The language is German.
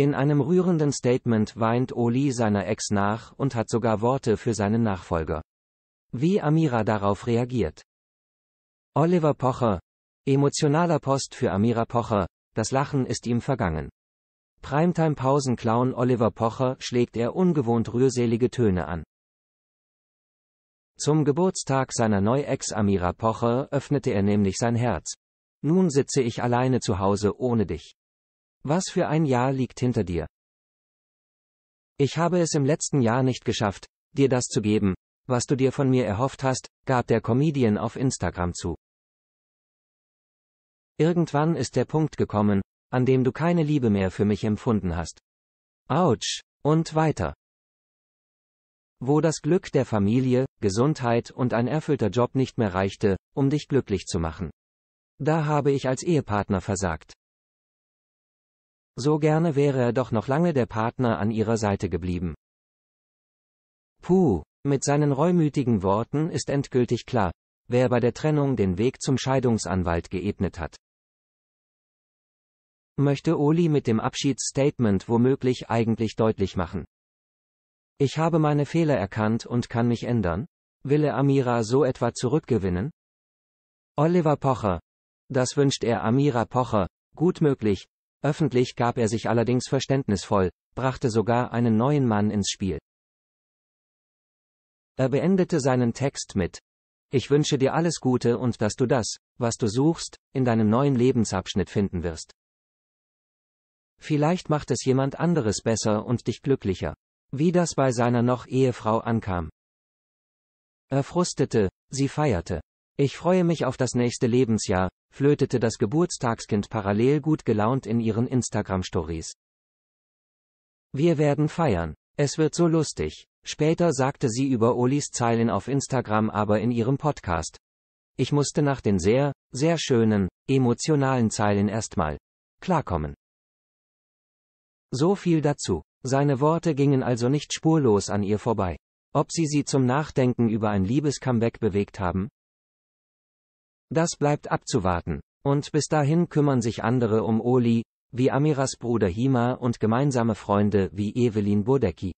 In einem rührenden Statement weint Oli seiner Ex nach und hat sogar Worte für seinen Nachfolger. Wie Amira darauf reagiert. Oliver Pocher. Emotionaler Post für Amira Pocher, das Lachen ist ihm vergangen. primetime pausen clown Oliver Pocher schlägt er ungewohnt rührselige Töne an. Zum Geburtstag seiner Neu-Ex Amira Pocher öffnete er nämlich sein Herz. Nun sitze ich alleine zu Hause ohne dich. Was für ein Jahr liegt hinter dir? Ich habe es im letzten Jahr nicht geschafft, dir das zu geben, was du dir von mir erhofft hast, gab der Comedian auf Instagram zu. Irgendwann ist der Punkt gekommen, an dem du keine Liebe mehr für mich empfunden hast. Autsch, und weiter. Wo das Glück der Familie, Gesundheit und ein erfüllter Job nicht mehr reichte, um dich glücklich zu machen. Da habe ich als Ehepartner versagt. So gerne wäre er doch noch lange der Partner an ihrer Seite geblieben. Puh, mit seinen reumütigen Worten ist endgültig klar, wer bei der Trennung den Weg zum Scheidungsanwalt geebnet hat. Möchte Oli mit dem Abschiedsstatement womöglich eigentlich deutlich machen. Ich habe meine Fehler erkannt und kann mich ändern? Will er Amira so etwa zurückgewinnen? Oliver Pocher. Das wünscht er Amira Pocher, gut möglich, Öffentlich gab er sich allerdings verständnisvoll, brachte sogar einen neuen Mann ins Spiel. Er beendete seinen Text mit Ich wünsche dir alles Gute und dass du das, was du suchst, in deinem neuen Lebensabschnitt finden wirst. Vielleicht macht es jemand anderes besser und dich glücklicher. Wie das bei seiner noch Ehefrau ankam. Er frustete, sie feierte. Ich freue mich auf das nächste Lebensjahr, flötete das Geburtstagskind parallel gut gelaunt in ihren Instagram-Stories. Wir werden feiern. Es wird so lustig. Später sagte sie über Olis Zeilen auf Instagram aber in ihrem Podcast. Ich musste nach den sehr, sehr schönen, emotionalen Zeilen erstmal klarkommen. So viel dazu. Seine Worte gingen also nicht spurlos an ihr vorbei. Ob sie sie zum Nachdenken über ein Liebescomeback bewegt haben? Das bleibt abzuwarten. Und bis dahin kümmern sich andere um Oli, wie Amiras Bruder Hima und gemeinsame Freunde wie Evelyn Burdecki.